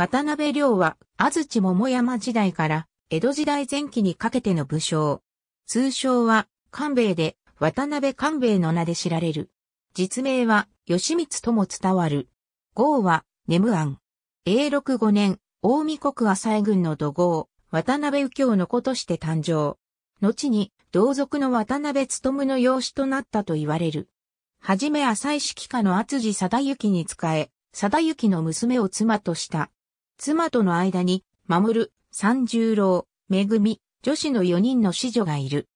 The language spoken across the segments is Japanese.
渡辺良は、安土桃山時代から江戸時代前期にかけての武将。通称は、官兵衛で、渡辺官兵衛の名で知られる。実名は、吉光とも伝わる。号は、ネム安。永禄5年、大見国浅井軍の土豪、渡辺右京の子として誕生。後に、同族の渡辺務の養子となったと言われる。はじめ浅井揮家の厚地貞行に仕え、貞行の娘を妻とした。妻との間に、守、三十郎、恵、女子の四人の子女がいる。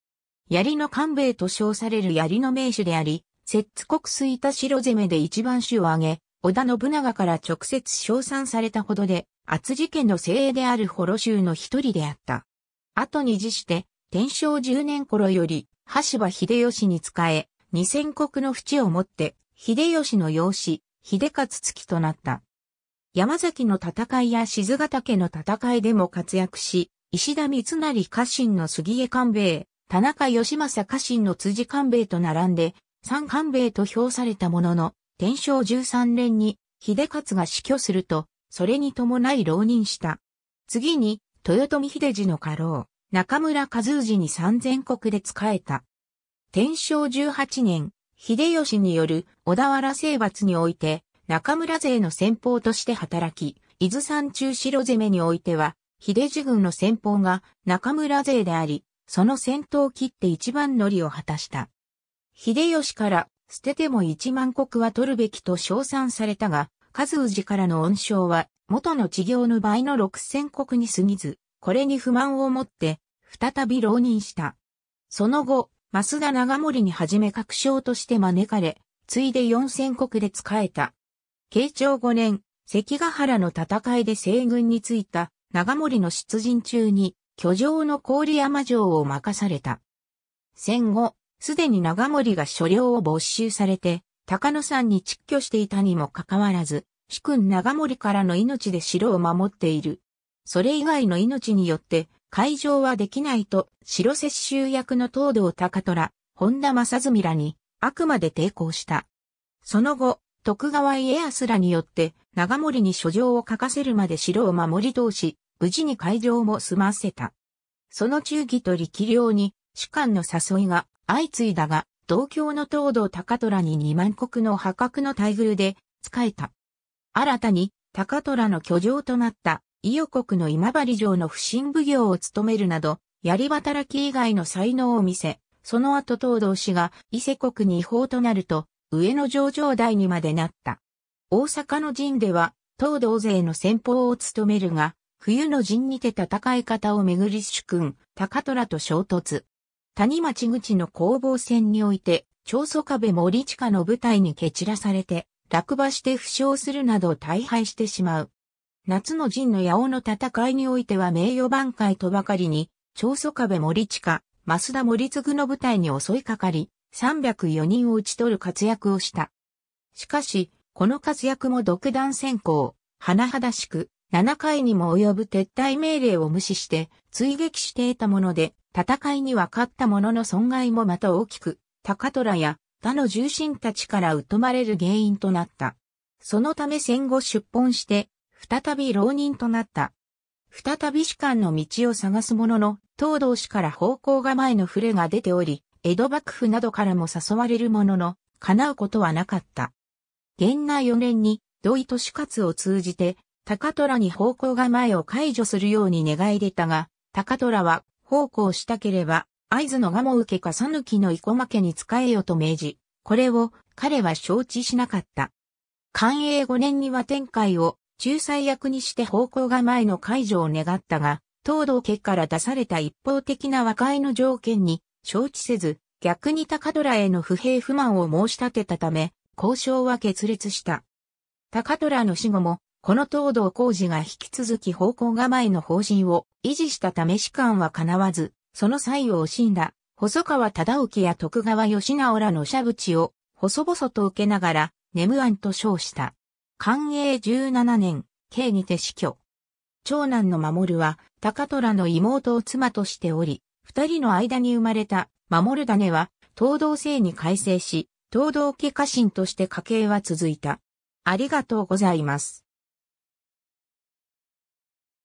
槍の官兵衛と称される槍の名手であり、摂津国水田城攻めで一番手を挙げ、織田信長から直接称賛されたほどで、厚事家の精鋭である幌州の一人であった。後に辞して、天正十年頃より、橋場秀吉に仕え、二千国の淵をもって、秀吉の養子、秀勝月となった。山崎の戦いや静ヶ岳の戦いでも活躍し、石田三成家臣の杉江官兵衛、田中義政家臣の辻官兵衛と並んで、三官兵衛と評されたものの、天正13年に秀勝が死去すると、それに伴い浪人した。次に、豊臣秀次の家老、中村和氏に三千国で仕えた。天正18年、秀吉による小田原征伐において、中村勢の先方として働き、伊豆山中城攻めにおいては、秀次軍の先方が中村勢であり、その先頭を切って一番乗りを果たした。秀吉から捨てても一万国は取るべきと称賛されたが、数氏からの恩賞は元の治業の倍の六千国に過ぎず、これに不満を持って再び浪人した。その後、増田長森にはじめ各将として招かれ、ついで四千国で仕えた。慶長5年、関ヶ原の戦いで西軍についた長森の出陣中に、居城の郡山城を任された。戦後、すでに長森が所領を没収されて、高野山に蟄居していたにもかかわらず、主君長森からの命で城を守っている。それ以外の命によって、会場はできないと、城接収役の東道高虎、本田正純らに、あくまで抵抗した。その後、徳川家康らによって長森に書状を書かせるまで城を守り通し、無事に会場も済ませた。その忠義と力量に主官の誘いが相次いだが、同郷の東道高虎に二万国の破格の待遇で仕えた。新たに高虎の居城となった伊予国の今治城の不審奉行を務めるなど、槍働き以外の才能を見せ、その後東道氏が伊勢国に違法となると、上野上場にまでなった。大阪の陣では、東道勢の先鋒を務めるが、冬の陣にて戦い方をめぐり主君、高虎と衝突。谷町口の攻防戦において、長宗壁森近の部隊に蹴散らされて、落馬して負傷するなど大敗してしまう。夏の陣の八尾の戦いにおいては名誉挽回とばかりに、長宗壁森近、増田森次の部隊に襲いかかり、304人を打ち取る活躍をした。しかし、この活躍も独断先行、甚だしく、7回にも及ぶ撤退命令を無視して、追撃していたもので、戦いには勝ったものの損害もまた大きく、高虎や他の重臣たちから疎まれる原因となった。そのため戦後出奔して、再び浪人となった。再び士官の道を探す者の東道士から方向が前の触れが出ており、江戸幕府などからも誘われるものの、叶うことはなかった。元内4年に土井利勝を通じて、高虎に方向構えを解除するように願い出たが、高虎は奉公したければ、合図の我も受けかさぬきの生駒家に使えよと命じ、これを彼は承知しなかった。寛永5年には天海を仲裁役にして方向構えの解除を願ったが、東道家から出された一方的な和解の条件に承知せず、逆に高虎への不平不満を申し立てたため、交渉は決裂した。高虎の死後も、この東道工事が引き続き方向構えの方針を維持したため士官は叶わず、その際を惜しんだ、細川忠興や徳川義直らの社淵を、細々と受けながら、眠安と称した。寛永17年、刑にて死去。長男の守は、高虎の妹を妻としており、二人の間に生まれた守る種は、東道生に改正し、東道家家臣として家系は続いた。ありがとうございます。